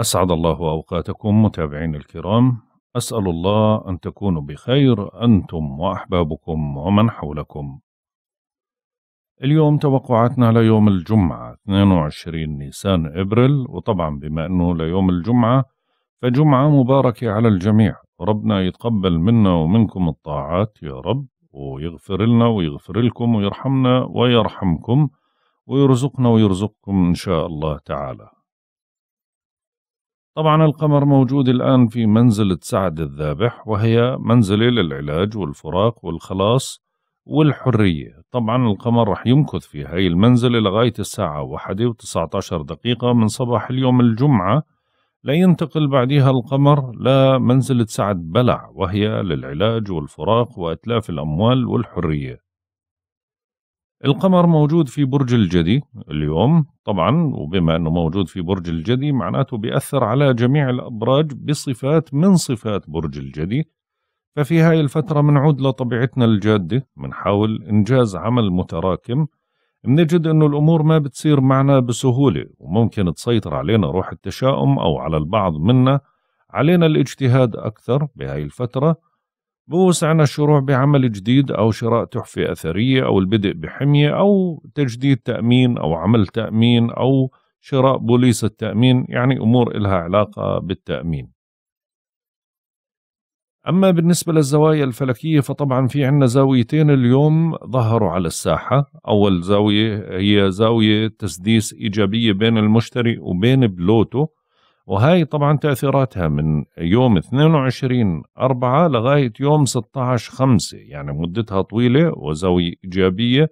أسعد الله أوقاتكم متابعين الكرام أسأل الله أن تكونوا بخير أنتم وأحبابكم ومن حولكم اليوم توقعاتنا ليوم الجمعة 22 نيسان إبريل وطبعا بما أنه ليوم الجمعة فجمعة مباركة على الجميع ربنا يتقبل منا ومنكم الطاعات يا رب ويغفر لنا ويغفر لكم ويرحمنا ويرحمكم ويرزقنا ويرزقكم إن شاء الله تعالى طبعا القمر موجود الآن في منزلة سعد الذابح وهي منزلة للعلاج والفراق والخلاص والحرية طبعا القمر رح يمكث في هاي المنزلة لغاية الساعة واحدة وتسعة عشر دقيقة من صباح اليوم الجمعة لينتقل بعدها القمر لمنزلة سعد بلع وهي للعلاج والفراق وأتلاف الأموال والحرية القمر موجود في برج الجدي اليوم طبعا وبما انه موجود في برج الجدي معناته بيأثر على جميع الابراج بصفات من صفات برج الجدي ففي هاي الفترة منعود لطبيعتنا الجادة منحاول إنجاز عمل متراكم منجد إنه الأمور ما بتصير معنا بسهولة وممكن تسيطر علينا روح التشاؤم أو على البعض منا علينا الاجتهاد أكثر بهاي الفترة بوسعنا الشروع بعمل جديد أو شراء تحفة أثرية أو البدء بحمية أو تجديد تأمين أو عمل تأمين أو شراء بوليس التأمين يعني أمور إلها علاقة بالتأمين أما بالنسبة للزوايا الفلكية فطبعا في عندنا زاويتين اليوم ظهروا على الساحة أول زاوية هي زاوية تسديس إيجابية بين المشتري وبين بلوتو وهي طبعا تأثيراتها من يوم 22 أربعة لغاية يوم 16 خمسة يعني مدتها طويلة وزاوية إيجابية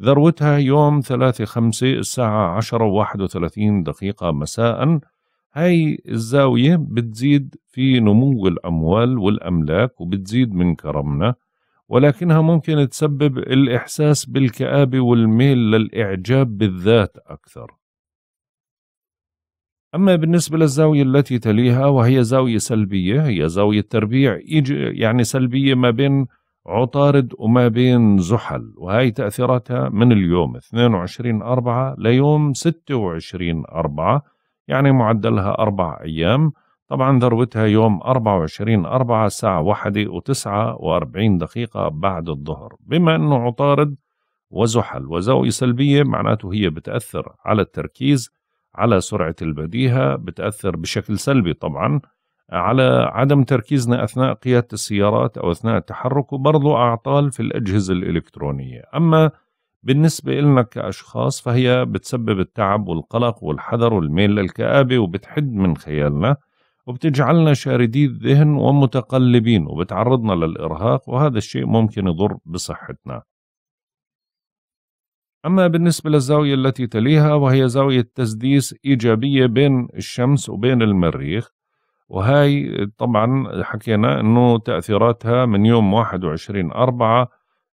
ذروتها يوم 3 خمسة الساعة 10 و31 دقيقة مساءً هاي الزاوية بتزيد في نمو الأموال والأملاك وبتزيد من كرمنا ولكنها ممكن تسبب الإحساس بالكآبة والميل للإعجاب بالذات أكثر أما بالنسبة للزاوية التي تليها وهي زاوية سلبية هي زاوية تربيع يعني سلبية ما بين عطارد وما بين زحل وهي تأثيراتها من اليوم 22 أربعة ليوم 26 أربعة يعني معدلها أربع أيام طبعا ذروتها يوم 24 أربعة الساعة واحدة وتسعة وأربعين دقيقة بعد الظهر بما أنه عطارد وزحل وزاوية سلبية معناته هي بتأثر على التركيز على سرعه البديهه بتاثر بشكل سلبي طبعا على عدم تركيزنا اثناء قياده السيارات او اثناء التحرك وبرضه اعطال في الاجهزه الالكترونيه اما بالنسبة لنا كأشخاص فهي بتسبب التعب والقلق والحذر والميل للكآبة وبتحد من خيالنا وبتجعلنا شاردي الذهن ومتقلبين وبتعرضنا للإرهاق وهذا الشيء ممكن يضر بصحتنا أما بالنسبة للزاوية التي تليها وهي زاوية تسديس إيجابية بين الشمس وبين المريخ وهي طبعا حكينا أنه تأثيراتها من يوم 21 أربعة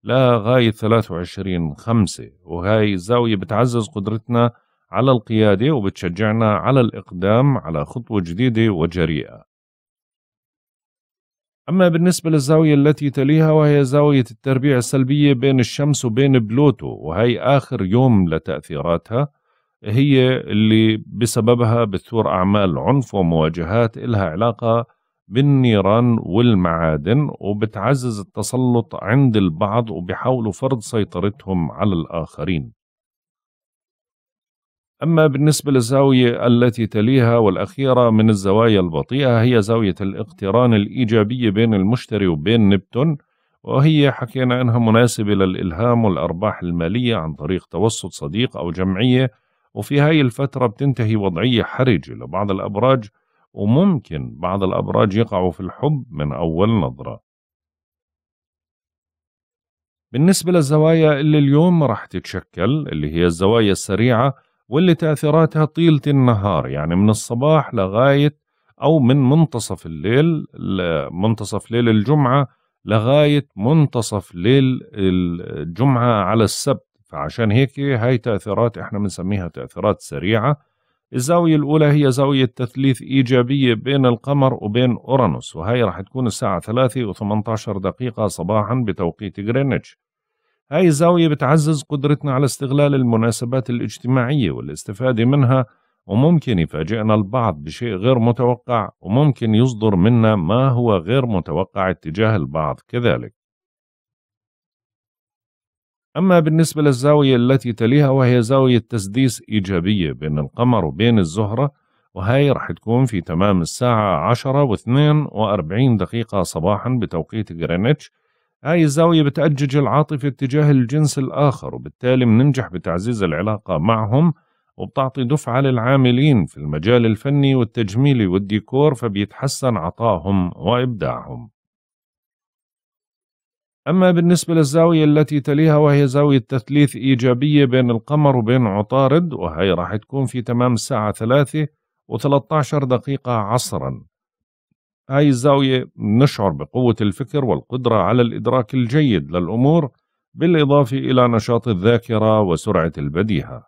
لغاية 23 خمسة وهي الزاوية بتعزز قدرتنا على القيادة وبتشجعنا على الإقدام على خطوة جديدة وجريئة أما بالنسبة للزاوية التي تليها وهي زاوية التربيع السلبية بين الشمس وبين بلوتو وهي آخر يوم لتأثيراتها هي اللي بسببها بتثور أعمال عنف ومواجهات إلها علاقة بالنيران والمعادن وبتعزز التسلط عند البعض وبيحاولوا فرض سيطرتهم على الآخرين أما بالنسبة للزاوية التي تليها والأخيرة من الزوايا البطيئة هي زاوية الاقتران الإيجابية بين المشتري وبين نبتون وهي حكينا أنها مناسبة للإلهام والأرباح المالية عن طريق توسط صديق أو جمعية وفي هاي الفترة بتنتهي وضعية حرجة لبعض الأبراج وممكن بعض الأبراج يقعوا في الحب من أول نظرة بالنسبة للزوايا اللي اليوم راح تتشكل اللي هي الزوايا السريعة واللي تأثيراتها طيلة النهار يعني من الصباح لغاية أو من منتصف الليل منتصف ليل الجمعة لغاية منتصف ليل الجمعة على السبت فعشان هيك هاي تأثيرات احنا بنسميها تأثيرات سريعة الزاوية الأولى هي زاوية تثليث إيجابية بين القمر وبين أورانوس وهي راح تكون الساعة 3 و18 دقيقة صباحا بتوقيت غرينتش هاي الزاوية بتعزز قدرتنا على استغلال المناسبات الاجتماعية والاستفادة منها وممكن يفاجئنا البعض بشيء غير متوقع وممكن يصدر منا ما هو غير متوقع اتجاه البعض كذلك أما بالنسبة للزاوية التي تليها وهي زاوية تسديس إيجابية بين القمر وبين الزهرة وهي رح تكون في تمام الساعة 10 و42 دقيقة صباحا بتوقيت غرينتش هاي الزاوية بتأجج العاطفة اتجاه الجنس الآخر وبالتالي مننجح بتعزيز العلاقة معهم وبتعطي دفعة للعاملين في المجال الفني والتجميلي والديكور فبيتحسن عطاهم وإبداعهم أما بالنسبة للزاوية التي تليها وهي زاوية تثليث إيجابية بين القمر وبين عطارد وهي راح تكون في تمام الساعة ثلاثة وثلاثة عشر دقيقة عصرا هاي الزاوية نشعر بقوة الفكر والقدرة على الإدراك الجيد للأمور بالإضافة إلى نشاط الذاكرة وسرعة البديهة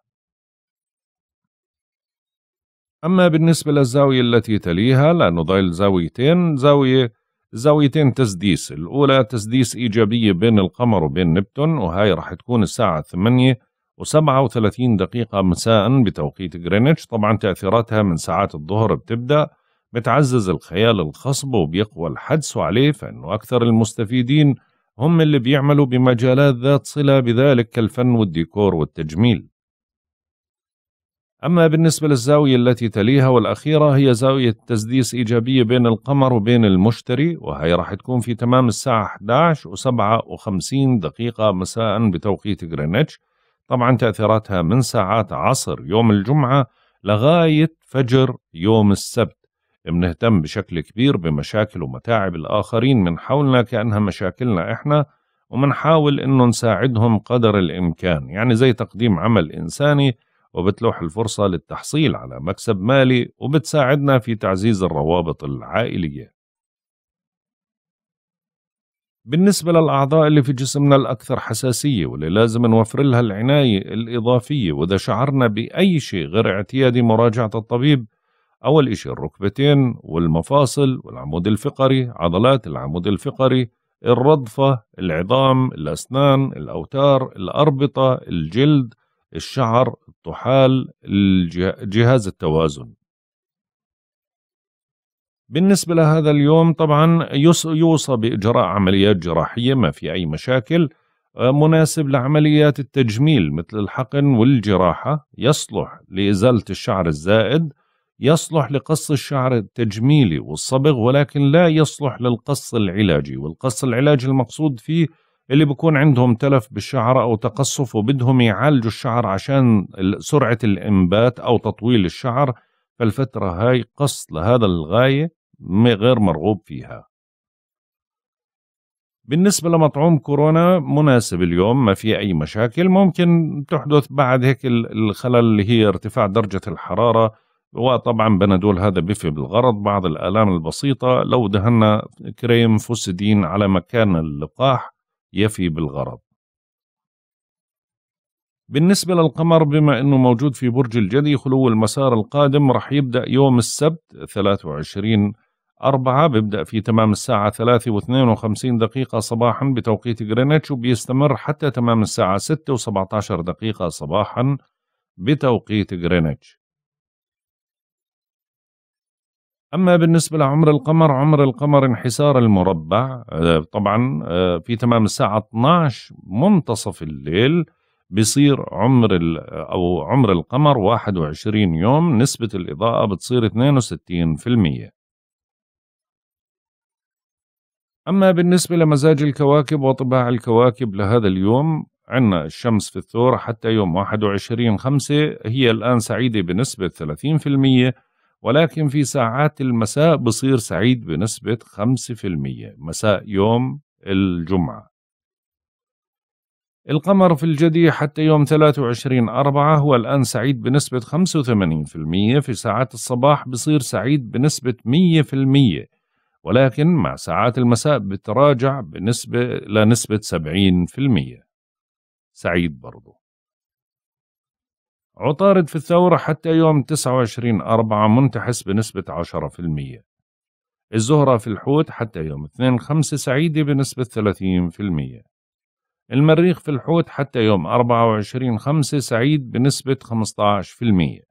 أما بالنسبة للزاوية التي تليها ضايل زاويتين زاوية زاويتين تسديس الأولى تسديس إيجابية بين القمر وبين نبتون وهاي رح تكون الساعة 8 و37 دقيقة مساء بتوقيت غرينتش طبعا تأثيراتها من ساعات الظهر بتبدأ بتعزز الخيال الخصب وبيقوى الحدس عليه فإنه أكثر المستفيدين هم اللي بيعملوا بمجالات ذات صلة بذلك كالفن والديكور والتجميل أما بالنسبة للزاوية التي تليها والأخيرة هي زاوية تسديس إيجابية بين القمر وبين المشتري وهي راح تكون في تمام الساعة 11 و 57 دقيقة مساء بتوقيت غرينتش طبعا تأثيراتها من ساعات عصر يوم الجمعة لغاية فجر يوم السبت بنهتم بشكل كبير بمشاكل ومتاعب الآخرين من حولنا كأنها مشاكلنا إحنا ومنحاول إنه نساعدهم قدر الإمكان يعني زي تقديم عمل إنساني وبتلوح الفرصة للتحصيل على مكسب مالي وبتساعدنا في تعزيز الروابط العائلية بالنسبة للأعضاء اللي في جسمنا الأكثر حساسية واللي لازم نوفر لها العناية الإضافية وإذا شعرنا بأي شيء غير اعتيادي مراجعة الطبيب أول إشي الركبتين والمفاصل والعمود الفقري عضلات العمود الفقري الرضفة العظام الأسنان الأوتار الأربطة الجلد الشعر الطحال جهاز التوازن بالنسبة لهذا اليوم طبعا يوصى بإجراء عمليات جراحية ما في أي مشاكل آه، مناسب لعمليات التجميل مثل الحقن والجراحة يصلح لإزالة الشعر الزائد يصلح لقص الشعر التجميلي والصبغ ولكن لا يصلح للقص العلاجي والقص العلاجي المقصود فيه اللي بكون عندهم تلف بالشعر أو تقصف وبدهم يعالجوا الشعر عشان سرعة الإنبات أو تطويل الشعر فالفترة هاي قص لهذا الغاية غير مرغوب فيها بالنسبة لمطعوم كورونا مناسب اليوم ما في أي مشاكل ممكن تحدث بعد هيك الخلل اللي هي ارتفاع درجة الحرارة وطبعا بنادول هذا بيفي بالغرض بعض الآلام البسيطة لو دهنا كريم فوسيدين على مكان اللقاح يفي بالغرض بالنسبة للقمر بما أنه موجود في برج الجدي خلو المسار القادم رح يبدأ يوم السبت 23 أربعة بيبدأ في تمام الساعة ثلاثة واثنين وخمسين دقيقة صباحا بتوقيت غرينتش وبيستمر حتى تمام الساعة ستة وسبعة دقيقة صباحا بتوقيت غرينتش أما بالنسبة لعمر القمر عمر القمر انحسار المربع آه، طبعا آه، في تمام الساعة 12 منتصف الليل بصير عمر أو عمر القمر 21 يوم نسبة الإضاءة بتصير 62% أما بالنسبة لمزاج الكواكب وطباع الكواكب لهذا اليوم عندنا الشمس في الثور حتى يوم 21 خمسة هي الآن سعيدة بنسبة 30% ولكن في ساعات المساء بصير سعيد بنسبة 5% مساء يوم الجمعة القمر في الجدي حتى يوم 23 أربعة هو الآن سعيد بنسبة 85% في ساعات الصباح بصير سعيد بنسبة 100% ولكن مع ساعات المساء بتراجع بنسبة لنسبة 70% سعيد برضو عطارد في الثورة حتى يوم 29 أربعة منتحس بنسبة 10% الزهرة في الحوت حتى يوم 2 5 سعيدة بنسبة 30% المريخ في الحوت حتى يوم 24 5 سعيد بنسبة 15%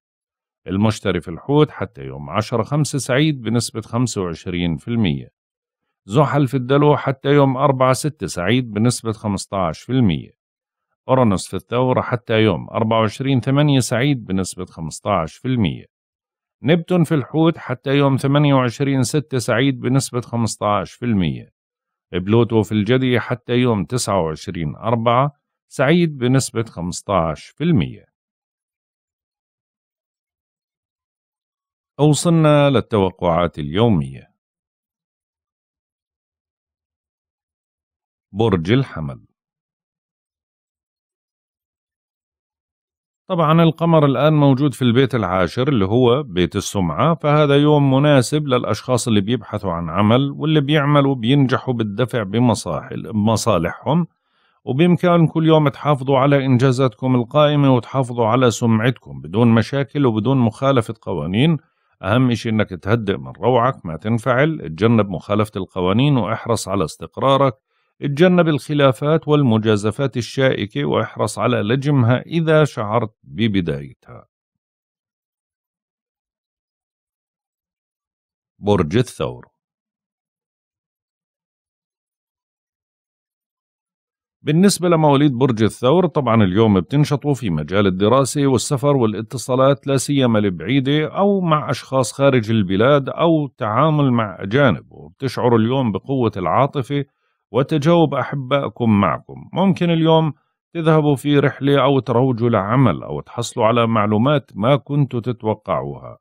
المشتري في الحوت حتى يوم 10 5 سعيد بنسبة 25% زحل في الدلو حتى يوم 4 6 سعيد بنسبة 15% أورانوس في الثورة حتى يوم 24 8 سعيد بنسبة 15% نبتون في الحوت حتى يوم 28 6 سعيد بنسبة 15% بلوتو في الجدي حتى يوم 29 4 سعيد بنسبة 15% أوصلنا وصلنا للتوقعات اليومية برج الحمل طبعا القمر الآن موجود في البيت العاشر اللي هو بيت السمعة فهذا يوم مناسب للأشخاص اللي بيبحثوا عن عمل واللي بيعملوا بينجحوا بالدفع بمصالحهم وبإمكان كل يوم تحافظوا على إنجازاتكم القائمة وتحافظوا على سمعتكم بدون مشاكل وبدون مخالفة قوانين أهم شيء أنك تهدئ من روعك ما تنفعل تجنب مخالفة القوانين واحرص على استقرارك اتجنب الخلافات والمجازفات الشائكة واحرص على لجمها إذا شعرت ببدايتها. برج الثور بالنسبة لمواليد برج الثور طبعا اليوم بتنشطوا في مجال الدراسة والسفر والاتصالات لا سيما البعيدة أو مع أشخاص خارج البلاد أو تعامل مع أجانب وبتشعر اليوم بقوة العاطفة وتجاوب أحبائكم معكم ممكن اليوم تذهبوا في رحلة أو تروجوا لعمل أو تحصلوا على معلومات ما كنتوا تتوقعوها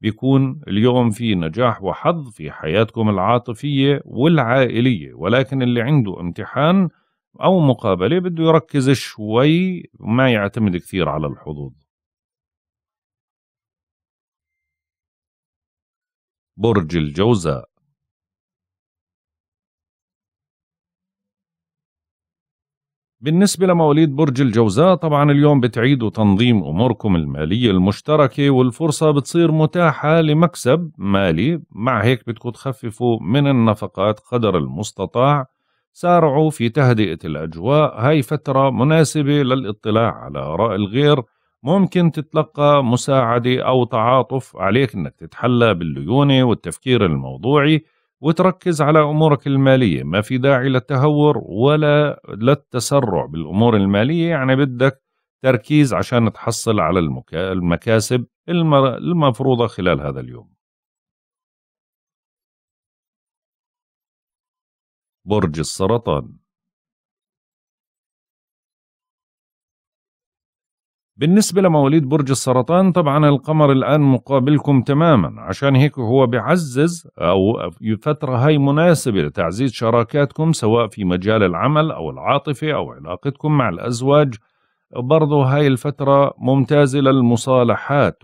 بيكون اليوم في نجاح وحظ في حياتكم العاطفية والعائلية ولكن اللي عنده امتحان أو مقابلة بده يركز شوي ما يعتمد كثير على الحظوظ برج الجوزاء بالنسبة لمواليد برج الجوزاء طبعا اليوم بتعيدوا تنظيم أموركم المالية المشتركة والفرصة بتصير متاحة لمكسب مالي مع هيك بدكم تخففوا من النفقات قدر المستطاع سارعوا في تهدئة الأجواء هاي فترة مناسبة للاطلاع على آراء الغير ممكن تتلقى مساعدة أو تعاطف عليك أنك تتحلى بالليونة والتفكير الموضوعي وتركز على امورك الماليه ما في داعي للتهور ولا للتسرع بالامور الماليه يعني بدك تركيز عشان تحصل على المكا... المكاسب المفروضه خلال هذا اليوم برج السرطان بالنسبة لمواليد برج السرطان طبعا القمر الآن مقابلكم تماما عشان هيك هو بيعزز أو فترة هاي مناسبة لتعزيز شراكاتكم سواء في مجال العمل أو العاطفة أو علاقتكم مع الأزواج برضو هاي الفترة ممتازة للمصالحات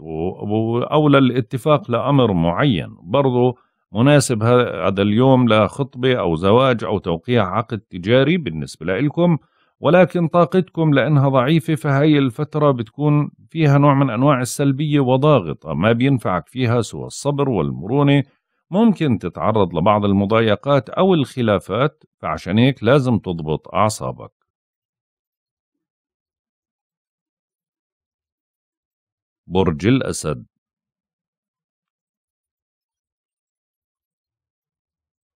أو للاتفاق لأمر معين برضو مناسب هذا اليوم لخطبة أو زواج أو توقيع عقد تجاري بالنسبة لكم ولكن طاقتكم لأنها ضعيفة فهي الفترة بتكون فيها نوع من أنواع السلبية وضاغطة ما بينفعك فيها سوى الصبر والمرونة ممكن تتعرض لبعض المضايقات أو الخلافات فعشان هيك لازم تضبط أعصابك برج الأسد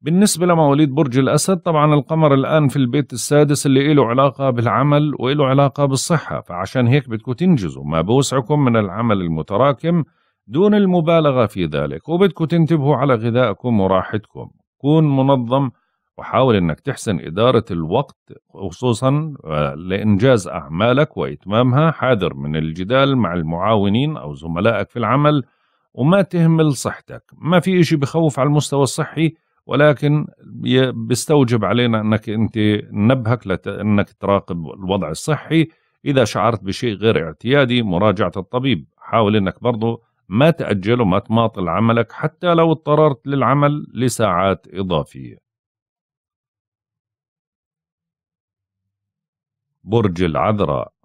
بالنسبة لمواليد برج الأسد طبعا القمر الآن في البيت السادس اللي له علاقة بالعمل وله علاقة بالصحة فعشان هيك بدكم تنجزوا ما بوسعكم من العمل المتراكم دون المبالغة في ذلك وبدكم تنتبهوا على غذائكم وراحتكم كون منظم وحاول انك تحسن إدارة الوقت خصوصا آه، لإنجاز أعمالك وإتمامها حاذر من الجدال مع المعاونين أو زملائك في العمل وما تهمل صحتك ما في إشي بخوف على المستوى الصحي ولكن بيستوجب علينا انك انت نبهك انك تراقب الوضع الصحي اذا شعرت بشيء غير اعتيادي مراجعه الطبيب حاول انك برضه ما تاجل وما تماطل عملك حتى لو اضطررت للعمل لساعات اضافيه برج العذراء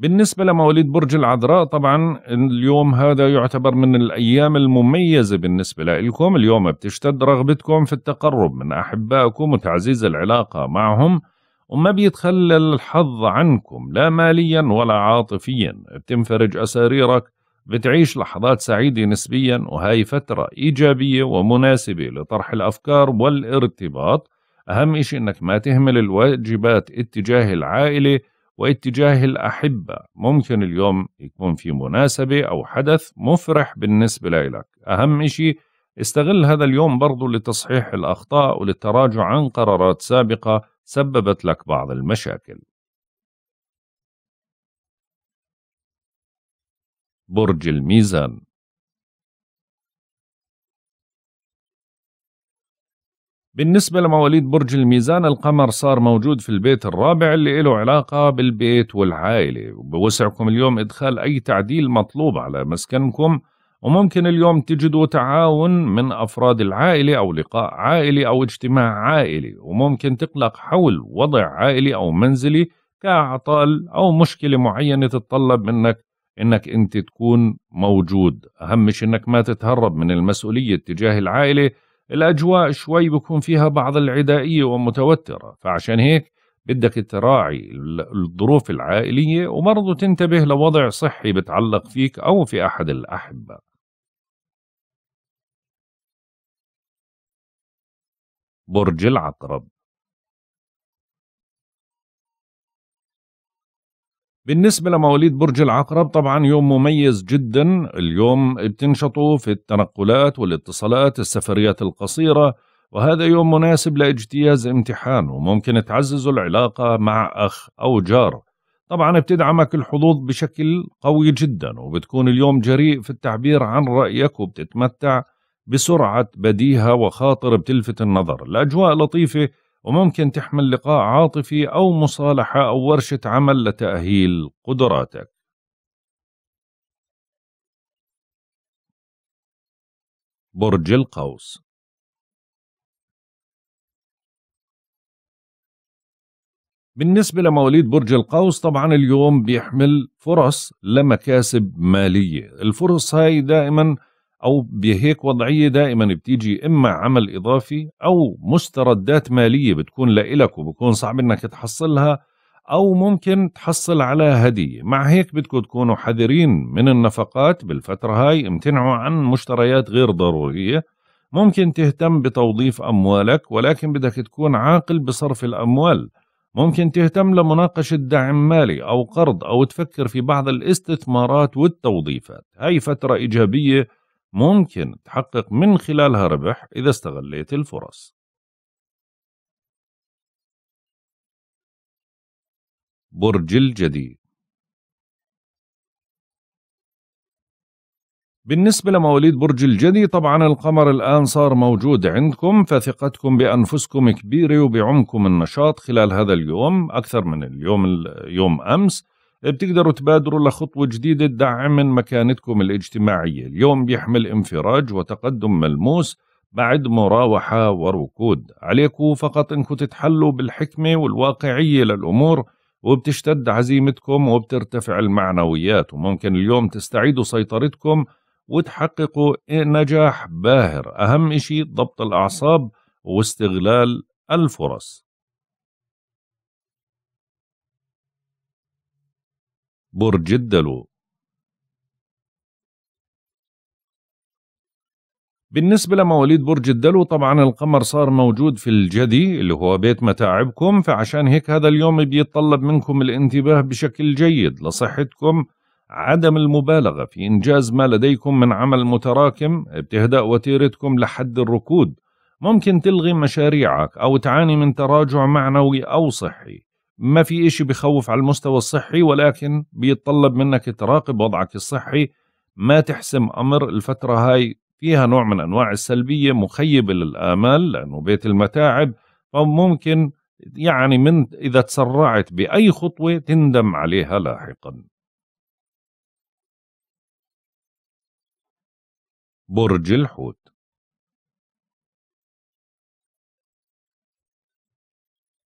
بالنسبة لمواليد برج العذراء طبعا اليوم هذا يعتبر من الأيام المميزة بالنسبة لكم اليوم بتشتد رغبتكم في التقرب من أحبائكم وتعزيز العلاقة معهم وما بيتخلى الحظ عنكم لا ماليا ولا عاطفيا بتنفرج أساريرك بتعيش لحظات سعيدة نسبيا وهي فترة إيجابية ومناسبة لطرح الأفكار والارتباط أهم إشي أنك ما تهمل الواجبات اتجاه العائلة واتجاه الأحبة ممكن اليوم يكون في مناسبة أو حدث مفرح بالنسبة لك أهم إشي استغل هذا اليوم برضو لتصحيح الأخطاء وللتراجع عن قرارات سابقة سببت لك بعض المشاكل برج الميزان بالنسبة لمواليد برج الميزان القمر صار موجود في البيت الرابع اللي له علاقة بالبيت والعائلة وبوسعكم اليوم إدخال أي تعديل مطلوب على مسكنكم وممكن اليوم تجدوا تعاون من أفراد العائلة أو لقاء عائلي أو اجتماع عائلي وممكن تقلق حول وضع عائلي أو منزلي كأعطال أو مشكلة معينة تتطلب منك انك انت تكون موجود اهم شيء انك ما تتهرب من المسؤوليه تجاه العائله الأجواء شوي بكون فيها بعض العدائية ومتوترة فعشان هيك بدك تراعي الظروف العائلية وبرضه تنتبه لوضع صحي بتعلق فيك أو في أحد الأحبة برج العقرب بالنسبة لمواليد برج العقرب طبعا يوم مميز جدا اليوم بتنشطوا في التنقلات والاتصالات السفريات القصيرة وهذا يوم مناسب لاجتياز امتحان وممكن تعززوا العلاقة مع أخ أو جار طبعا بتدعمك الحظوظ بشكل قوي جدا وبتكون اليوم جريء في التعبير عن رأيك وبتتمتع بسرعة بديهة وخاطر بتلفت النظر الأجواء لطيفة وممكن تحمل لقاء عاطفي أو مصالحة أو ورشة عمل لتأهيل قدراتك برج القوس بالنسبة لمواليد برج القوس طبعا اليوم بيحمل فرص لمكاسب مالية الفرص هاي دائما او بهيك وضعيه دائما بتيجي اما عمل اضافي او مستردات ماليه بتكون لإلك وبكون صعب انك تحصلها او ممكن تحصل على هديه مع هيك بدكم تكونوا حذرين من النفقات بالفتره هاي امتنعوا عن مشتريات غير ضروريه ممكن تهتم بتوظيف اموالك ولكن بدك تكون عاقل بصرف الاموال ممكن تهتم لمناقشة دعم مالي أو قرض أو تفكر في بعض الاستثمارات والتوظيفات هاي فترة إيجابية ممكن تحقق من خلالها ربح إذا استغليت الفرص برج الجدي بالنسبة لمواليد برج الجدي طبعا القمر الآن صار موجود عندكم فثقتكم بأنفسكم كبيرة وبعمكم النشاط خلال هذا اليوم أكثر من اليوم يوم أمس بتقدروا تبادروا لخطوة جديدة تدعم من مكانتكم الاجتماعية اليوم بيحمل انفراج وتقدم ملموس بعد مراوحة وركود عليكم فقط انكم تتحلوا بالحكمة والواقعية للأمور وبتشتد عزيمتكم وبترتفع المعنويات وممكن اليوم تستعيدوا سيطرتكم وتحققوا نجاح باهر أهم شيء ضبط الأعصاب واستغلال الفرص برج الدلو بالنسبة لمواليد برج الدلو طبعا القمر صار موجود في الجدي اللي هو بيت متاعبكم فعشان هيك هذا اليوم بيتطلب منكم الانتباه بشكل جيد لصحتكم عدم المبالغة في إنجاز ما لديكم من عمل متراكم بتهدأ وتيرتكم لحد الركود ممكن تلغي مشاريعك أو تعاني من تراجع معنوي أو صحي ما في إشي بخوف على المستوى الصحي ولكن بيتطلب منك تراقب وضعك الصحي ما تحسم أمر الفترة هاي فيها نوع من أنواع السلبية مخيبة للآمال لأنه بيت المتاعب فممكن يعني من إذا تسرعت بأي خطوة تندم عليها لاحقا برج الحوت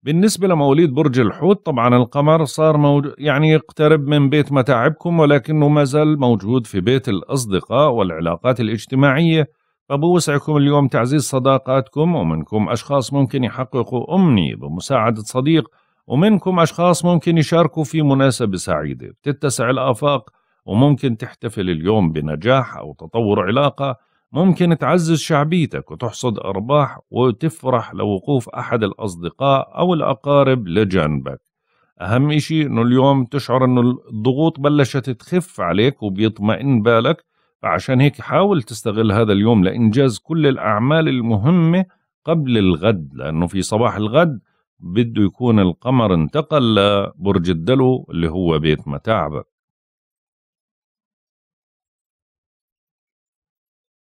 بالنسبة لمواليد برج الحوت طبعا القمر صار موج... يعني يقترب من بيت متاعبكم ولكنه ما زال موجود في بيت الأصدقاء والعلاقات الاجتماعية فبوسعكم اليوم تعزيز صداقاتكم ومنكم أشخاص ممكن يحققوا أمنية بمساعدة صديق ومنكم أشخاص ممكن يشاركوا في مناسبة سعيدة بتتسع الآفاق وممكن تحتفل اليوم بنجاح أو تطور علاقة ممكن تعزز شعبيتك وتحصد أرباح وتفرح لوقوف أحد الأصدقاء أو الأقارب لجنبك أهم إشي إنه اليوم تشعر إنه الضغوط بلشت تخف عليك وبيطمئن بالك فعشان هيك حاول تستغل هذا اليوم لإنجاز كل الأعمال المهمة قبل الغد لأنه في صباح الغد بده يكون القمر انتقل لبرج الدلو اللي هو بيت متاعبك